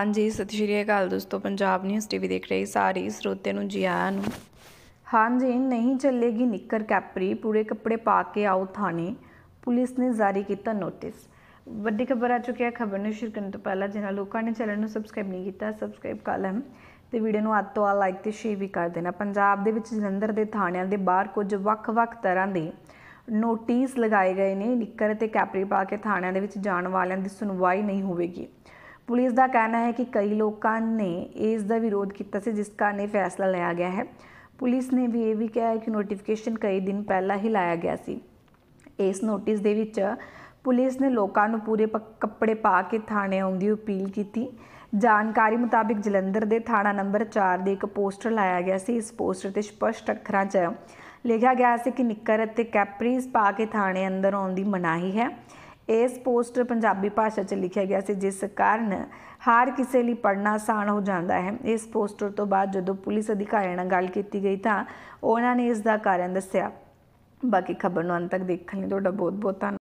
ਹਾਂਜੀ ਸਤਿ ਸ਼੍ਰੀ ਅਕਾਲ ਦੋਸਤੋ ਪੰਜਾਬ ਨਿਊਜ਼ ਟੀਵੀ ਦੇਖ ਰਹੇ ਸਾਰੇ ਸਰੋਤਿਆਂ ਨੂੰ ਜੀ ਆਇਆਂ ਨੂੰ ਹਾਂਜੀ ਨਹੀਂ ਚੱਲੇਗੀ ਨਿੱਕਰ ਕੈਪਰੀ ਪੂਰੇ ਕੱਪੜੇ ਪਾ ਕੇ ਆਓ ਥਾਣੇ ਪੁਲਿਸ ਨੇ ਜਾਰੀ ਕੀਤਾ ਨੋਟਿਸ ਵੱਡੀ ਖਬਰ ਆ ਚੁੱਕੀ ਹੈ ਖਬਰ ਨੂੰ ਸ਼ੁਰੂ ਕਰਨ ਤੋਂ ਪਹਿਲਾਂ ਜਿਹਨਾਂ ਲੋਕਾਂ ਨੇ ਚੈਨਲ ਨੂੰ ਸਬਸਕ੍ਰਾਈਬ ਨਹੀਂ ਕੀਤਾ ਸਬਸਕ੍ਰਾਈਬ ਕਰ ਲੈਣ ਤੇ ਵੀਡੀਓ ਨੂੰ ਅੱਤੋਂ ਤੋਂ ਆ ਲਾਈਕ ਤੇ ਸ਼ੇਅਰ ਵੀ ਕਰ ਦੇਣਾ ਪੰਜਾਬ ਦੇ ਵਿੱਚ ਜਲੰਧਰ ਦੇ ਥਾਣਿਆਂ ਦੇ ਬਾਹਰ ਕੁਝ ਵੱਖ-ਵੱਖ ਤਰ੍ਹਾਂ ਦੇ ਨੋਟਿਸ ਲਗਾਏ ਗਏ ਨੇ ਨਿੱਕਰ ਤੇ ਕੈਪਰੀ ਪਾ ਕੇ ਥਾਣਿਆਂ ਦੇ ਵਿੱਚ ਜਾਣ ਵਾਲਿਆਂ ਦੀ ਸੁਣਵਾਈ ਨਹੀਂ ਹੋਵੇਗੀ ਪੁਲਿਸ ਦਾ ਕਹਿਣਾ ਹੈ ਕਿ ਕਈ ਲੋਕਾਂ ਨੇ ਇਸ ਦਾ ਵਿਰੋਧ ਕੀਤਾ ਸੀ ਜਿਸ ਕਾਰਨ ਇਹ ਫੈਸਲਾ ਲਿਆ ਗਿਆ ਹੈ ਪੁਲਿਸ ਨੇ ਵੀ ਇਹ ਵੀ ਕਿਹਾ ਕਿ ਨੋਟੀਫਿਕੇਸ਼ਨ ਕਈ ਦਿਨ ਪਹਿਲਾਂ ਹੀ ਲਾਇਆ ਗਿਆ ਸੀ ਇਸ ਨੋਟਿਸ ਦੇ ਵਿੱਚ ਪੁਲਿਸ ਨੇ ਲੋਕਾਂ ਨੂੰ ਪੂਰੇ ਕੱਪੜੇ ਪਾ ਕੇ ਥਾਣੇ ਆਉਣ ਦੀ ਅਪੀਲ ਕੀਤੀ ਜਾਣਕਾਰੀ ਮੁਤਾਬਕ ਜਲੰਧਰ ਦੇ ਥਾਣਾ ਨੰਬਰ 4 ਦੇ ਇੱਕ ਪੋਸਟਰ ਲਾਇਆ ਗਿਆ ਸੀ ਇਸ ਪੋਸਟਰ ਤੇ ਸਪਸ਼ਟ ਅੱਖਰਾਂ 'ਚ ਲਿਖਿਆ ਗਿਆ ਸੀ ਕਿ ਨਿੱਕਰ ਅਤੇ ਕੈਪਰੀਜ਼ ਪਾ ਕੇ ਥਾਣੇ ਅੰਦਰ ਆਉਣ ਦੀ ਮਨਾਹੀ ਹੈ ਇਸ ਪੋਸਟਰ ਪੰਜਾਬੀ ਭਾਸ਼ਾ 'ਚ ਲਿਖਿਆ ਗਿਆ ਸੀ ਜਿਸ ਕਾਰਨ ਹਰ ਕਿਸੇ ਲਈ ਪੜਨਾ ਆਸਾਨ ਹੋ ਜਾਂਦਾ ਹੈ ਇਸ ਪੋਸਟਰ ਤੋਂ ਬਾਅਦ ਜਦੋਂ ਪੁਲਿਸ ਅਧਿਕਾਰੀਆਂ ਨਾਲ ਗੱਲ ਕੀਤੀ ਗਈ ਤਾਂ ਉਹਨਾਂ ਨੇ ਇਸ ਦਾ ਕਾਰਨ ਦੱਸਿਆ ਬਾਕੀ ਖਬਰ ਨੂੰ ਅੰਤ ਤੱਕ ਦੇਖਣ ਲਈ ਤੁਹਾਡਾ ਬਹੁਤ ਬਹੁਤ ਧੰਨਵਾਦ